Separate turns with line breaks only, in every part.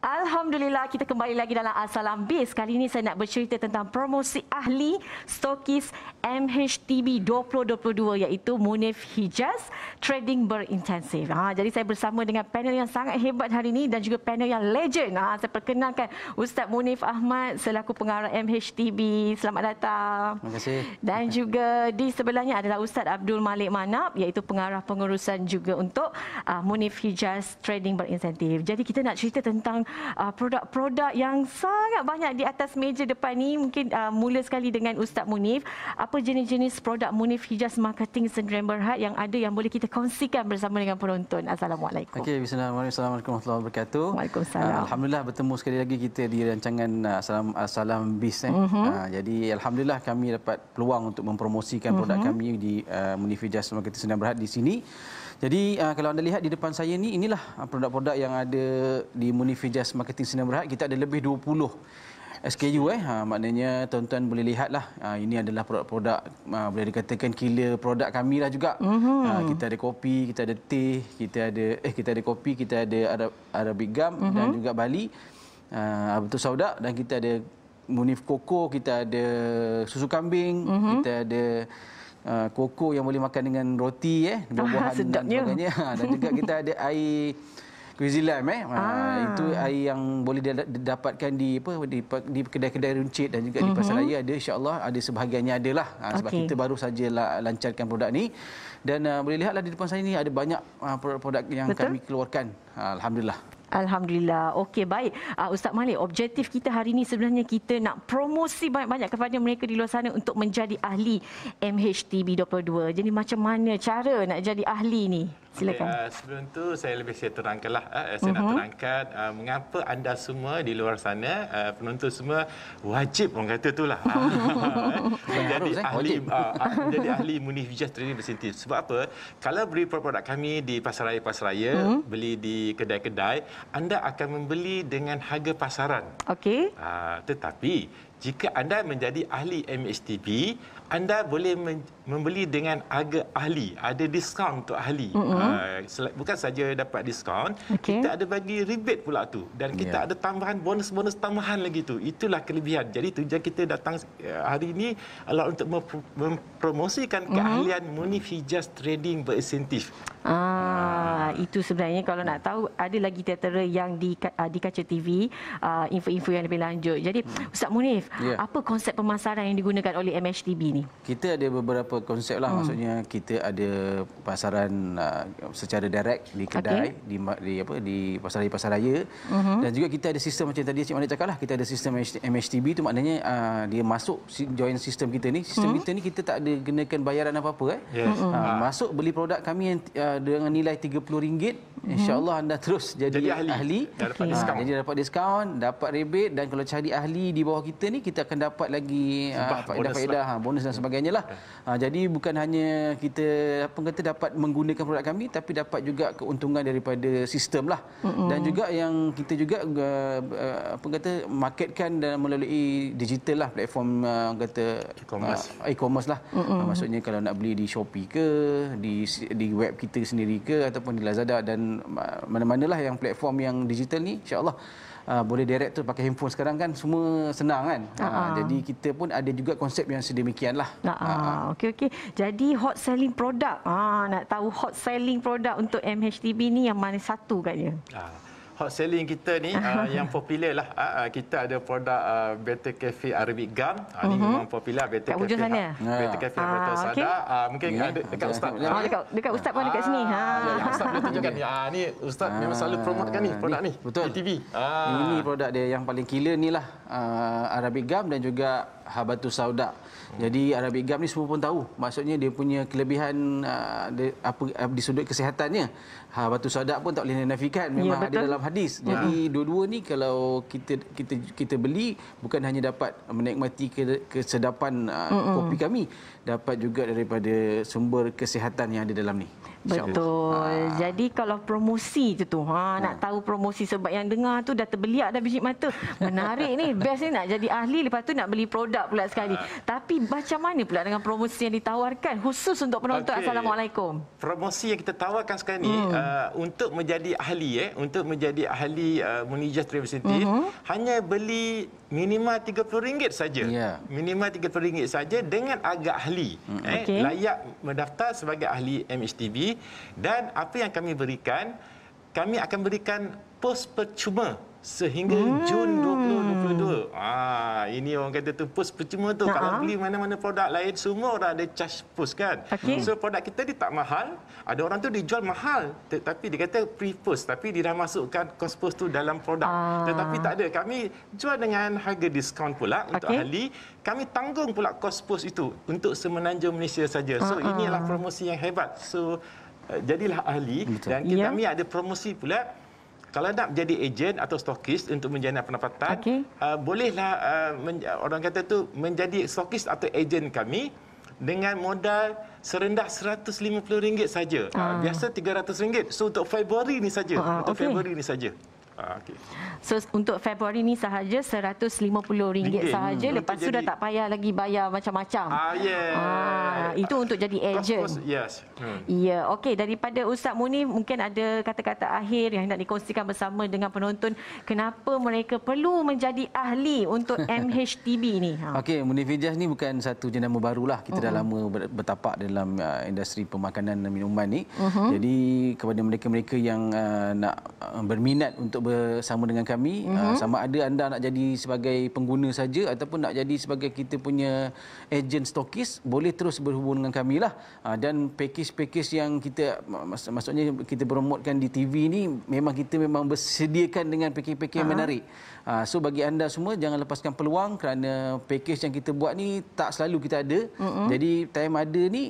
Alhamdulillah kita kembali lagi dalam Asalam Biz. Kali ini saya nak bercerita tentang promosi ahli stokis MHTB 2022 iaitu Munif Hijaz Trading Berintensif. Ha, jadi saya bersama dengan panel yang sangat hebat hari ini dan juga panel yang legend. Ha, saya perkenalkan Ustaz Munif Ahmad selaku pengarah MHTB. Selamat datang. Terima kasih. Dan juga di sebelahnya adalah Ustaz Abdul Malik Manap iaitu pengarah pengurusan juga untuk uh, Munif Hijaz Trading Berintensif. Jadi kita nak cerita tentang produk-produk uh, yang sangat banyak di atas meja depan ni. Mungkin uh, mula sekali dengan Ustaz Munif. Apa jenis-jenis produk Munif Hijaz Marketing Sendirian Berhad yang ada yang boleh kita kongsikan bersama dengan penonton. Assalamualaikum.
Okay, Bismillahirrahmanirrahim. Assalamualaikum warahmatullahi wabarakatuh. Waalaikumsalam. Uh, Alhamdulillah bertemu sekali lagi kita di rancangan Salam, Salam Bis. Eh. Uh-huh. jadi Alhamdulillah kami dapat peluang untuk mempromosikan produk uh-huh. kami di Munif Hijaz Marketing Sendirian Berhad di sini. Jadi kalau anda lihat di depan saya ni inilah produk-produk yang ada di Munif Hijaz Jazz Marketing Sdn Bhd kita ada lebih 20 SKU eh ha maknanya tuan-tuan boleh lihatlah ha, ini adalah produk-produk ha, boleh dikatakan killer produk kami lah juga. Mm-hmm. Ha, kita ada kopi, kita ada teh, kita ada eh kita ada kopi, kita ada Arab Arabic gum mm-hmm. dan juga Bali. Ha betul sauda dan kita ada Munif koko, kita ada susu kambing, mm-hmm. kita ada uh, koko yang boleh makan dengan roti eh ah, buah-buahan dan sebagainya. Ha, dan juga kita ada air Kuizilam eh. Ha, ah. itu air yang boleh dapatkan di apa di, di kedai-kedai runcit dan juga uh-huh. di mhm. pasaraya ada insya-Allah ada sebahagiannya adalah ha, sebab okay. kita baru saja lancarkan produk ni dan uh, boleh lihatlah di depan saya ni ada banyak uh, produk-produk yang Betul? kami keluarkan. Ha, Alhamdulillah.
Alhamdulillah. Okey, baik. Uh, Ustaz Malik, objektif kita hari ini sebenarnya kita nak promosi banyak-banyak kepada mereka di luar sana untuk menjadi ahli MHTB 22. Jadi macam mana cara nak jadi ahli ni? Silakan. Okay, uh,
eh, sebelum tu saya lebih saya terangkanlah uh, eh, saya uh-huh. nak mhm. terangkan uh, mengapa anda semua di luar sana uh, penonton semua wajib orang kata itulah ah, ah, ah, menjadi ahli menjadi ahli munih bijah training bersintis. Sebab apa? Kalau beli produk kami di pasaraya-pasaraya, uh-huh. beli di kedai-kedai, anda akan membeli dengan harga pasaran. Okey. Uh, tetapi jika anda menjadi ahli MHTB, anda boleh membeli dengan harga ahli. Ada diskaun untuk ahli. Mm-hmm. Uh, bukan saja dapat diskaun, okay. kita ada bagi rebate pula tu. Dan kita yeah. ada tambahan bonus-bonus tambahan lagi tu. Itulah kelebihan. Jadi tujuan kita datang eh, hari ini adalah untuk mempromosikan mm-hmm. keahlian munif Fijas Trading Berinsentif.
Ah, uh. Itu sebenarnya kalau nak tahu, ada lagi tertera yang di, ah, di Kaca TV, uh, ah, info-info yang lebih lanjut. Jadi mm. Ustaz Munif, Yeah. Apa konsep pemasaran yang digunakan oleh MHDB ini?
Kita ada beberapa konsep lah. Hmm. Maksudnya kita ada pasaran uh, secara direct di kedai, okay. di, di apa di pasar di pasar raya. Uh-huh. Dan juga kita ada sistem macam tadi Cik Malik cakap lah. Kita ada sistem MHDB itu maknanya uh, dia masuk join sistem kita ni. Sistem uh-huh. kita ni kita tak ada kenakan bayaran apa-apa. Eh. Yes. Uh-huh. Uh, masuk beli produk kami yang uh, dengan nilai RM30 Hmm. InsyaAllah anda terus jadi, jadi ahli. ahli. Dapat ah, diskaun. Jadi dapat diskaun, dapat rebate dan kalau cari ahli di bawah kita ni kita akan dapat lagi ah, apa? faedah bonus, faedah, lah. Ah, bonus dan hmm. sebagainya lah. Ha, jadi bukan hanya kita apa kata dapat menggunakan produk kami tapi dapat juga keuntungan daripada sistem lah. Mm-hmm. Dan juga yang kita juga apa kata marketkan dan melalui digital lah platform kata e-commerce, e lah. Mm-hmm. Maksudnya kalau nak beli di Shopee ke, di di web kita sendiri ke ataupun di Lazada dan mana-manalah yang platform yang digital ni insyaallah Uh, boleh direct tu pakai handphone sekarang kan semua senang kan uh-huh. uh, ah. jadi kita pun ada juga konsep yang sedemikian lah
ah, uh-huh. uh-huh. okey okey jadi hot selling product ah uh, nak tahu hot selling product untuk MHTB ni yang mana satu katnya
uh
hot selling kita ni uh, yang popular lah. Uh, kita ada produk uh, Better Cafe Arabic Gum. Uh, uh-huh. Ini mhm. memang popular. Better Cafe. Ha, Better Cafe uh, Arabic Sada. Okay. Uh, mungkin yeah. ada, dekat Ustaz. Oh, dekat,
dekat Ustaz pun uh, dekat sini. Ha. Yeah,
ya, Ustaz boleh tunjukkan ni. Uh, ni Ustaz uh, memang selalu promote kan ni produk ni. Betul. TV.
Uh. Ini produk dia yang paling killer ni lah. Uh, Arabic Gum dan juga Habatu Sauda. Jadi Arabic Gum ni semua pun tahu. Maksudnya dia punya kelebihan uh, apa uh, di sudut kesihatannya. Ha Sauda pun tak boleh dinafikan ya, memang ya, ada dalam hadis. Ya. Jadi dua-dua ni kalau kita kita kita beli bukan hanya dapat menikmati kesedapan uh, kopi kami, dapat juga daripada sumber kesihatan yang ada dalam ni. Betul.
Ha. Jadi kalau promosi je tu, ha, ha. nak tahu promosi sebab yang dengar tu dah terbeliak dah biji mata. Menarik ni, best ni nak jadi ahli lepas tu nak beli produk pula sekali. Ha. Tapi macam mana pula dengan promosi yang ditawarkan khusus untuk penonton? Okay. Assalamualaikum.
Promosi yang kita tawarkan sekarang ni hmm. uh, untuk menjadi ahli eh, untuk menjadi ahli uh, Munijah Representative, uh-huh. Mhm. hanya beli minima RM30 saja. Yeah. Minima RM30 saja dengan agak ahli mm, eh, okay. layak mendaftar sebagai ahli MHTB dan apa yang kami berikan kami akan berikan pos percuma sehingga hmm. Jun 2022. Ah, ini orang kata tu post percuma tu. Uh-huh. Kalau ah. beli mana-mana produk lain, semua orang ada charge post kan. Okay. So produk kita ni tak mahal. Ada orang tu dijual mahal. Tetapi dia kata pre-post. Tapi dia dah masukkan cost post tu dalam produk. Uh. Tetapi tak ada. Kami jual dengan harga diskaun pula untuk okay. ahli. Kami tanggung pula cost post itu untuk semenanjung Malaysia saja. So uh-huh. inilah promosi yang hebat. So eh, jadilah ahli. Betul. Dan kita, yeah. kami ada promosi pula kalau nak jadi ejen atau stokis untuk menjana pendapatan okay. uh, bolehlah uh, orang kata tu menjadi stokis atau ejen kami dengan modal serendah RM150 saja. Ah. Uh, biasa RM300. So untuk Februari ni saja. Ah, untuk okay. Februari ni saja. Ah, okay.
So untuk Februari ni sahaja RM150 ringgit sahaja hmm. lepas tu dah tak payah lagi bayar macam-macam. Ah Yeah. Ah, itu untuk jadi agent. Of course,
yes. Hmm.
Ya, okey daripada Ustaz Muni mungkin ada kata-kata akhir yang nak dikongsikan bersama dengan penonton kenapa mereka perlu menjadi ahli untuk MHTB ni. Ha.
Okey, Muni Fijah ni bukan satu jenama barulah. Kita uh-huh. dah lama bertapak dalam uh, industri pemakanan dan minuman ni. Uh-huh. Jadi kepada mereka-mereka yang uh, nak uh, berminat untuk bersama dengan kami mm-hmm. sama ada anda nak jadi sebagai pengguna saja ataupun nak jadi sebagai kita punya agent stokis boleh terus berhubung dengan kami lah ah, dan pakej-pakej yang kita maksudnya kita promotkan di TV ni memang kita memang bersediakan dengan pakej-pakej uh menarik ah, so bagi anda semua jangan lepaskan peluang kerana pakej yang kita buat ni tak selalu kita ada mm-hmm. jadi time ada ni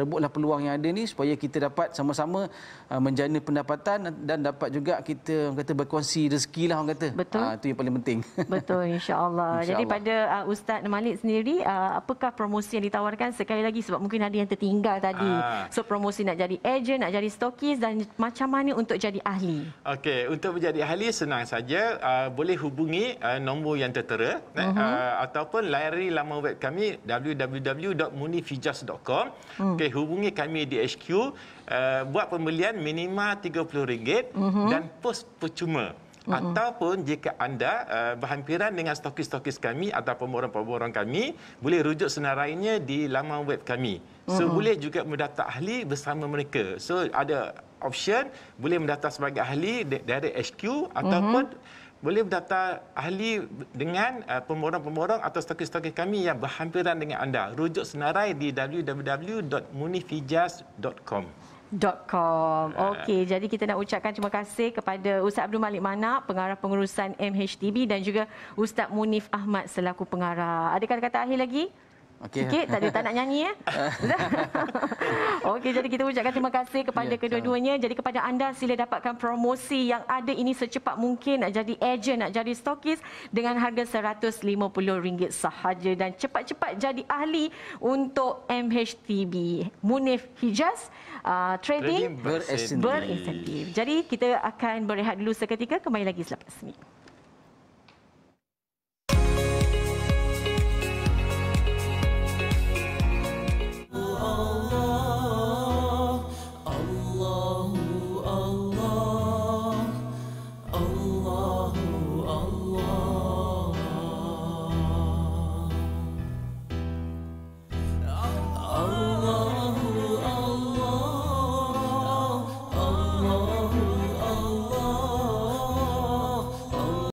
rebutlah peluang yang ada ni supaya kita dapat sama-sama menjana pendapatan dan dapat juga kita kata berkuasa kongsi rezeki lah orang kata. Betul. Uh, itu yang paling penting. Betul, insyaAllah. Insya Jadi pada
uh, Ustaz Malik sendiri, uh, apakah promosi yang ditawarkan sekali lagi sebab mungkin ada yang tertinggal tadi. Uh. So promosi nak jadi agent, nak jadi stokis dan macam mana untuk jadi ahli?
Okey, untuk menjadi ahli senang saja. Uh, boleh hubungi uh, nombor yang tertera uh-huh. uh, ataupun layari laman web kami www.munifijas.com. Uh. Hmm. Okey, hubungi kami di HQ Eh, buat pembelian minima RM30 uh -huh. dan post percuma. Uh mhm. -huh. Ataupun jika anda uh, berhampiran dengan stokis-stokis kami atau pemborong-pemborong kami, boleh rujuk senarainya di laman web kami. So, uh mhm. -huh. boleh juga mendaftar ahli bersama mereka. So, ada option boleh mendaftar sebagai ahli dari HQ mhm. ataupun uh -huh. boleh mendaftar ahli dengan eh, pemborong-pemborong atau stokis-stokis kami yang berhampiran dengan anda. Rujuk senarai di www.munifijas.com
com. Ah. Okey, jadi kita nak ucapkan terima kasih kepada Ustaz Abdul Malik Manak, pengarah pengurusan MHTB dan juga Ustaz Munif Ahmad selaku pengarah. Ada kata-kata akhir lagi?
okay. sikit tadi tak nak
nyanyi ya. Okey jadi kita ucapkan terima kasih kepada ya, kedua-duanya. Jadi kepada anda sila dapatkan promosi yang ada ini secepat mungkin nak jadi agent nak jadi stokis dengan harga RM150 sahaja dan cepat-cepat jadi ahli untuk MHTB. Munif Hijaz uh, trading, trading berinsentif. Jadi kita akan berehat dulu seketika kembali lagi selepas ini.
哦。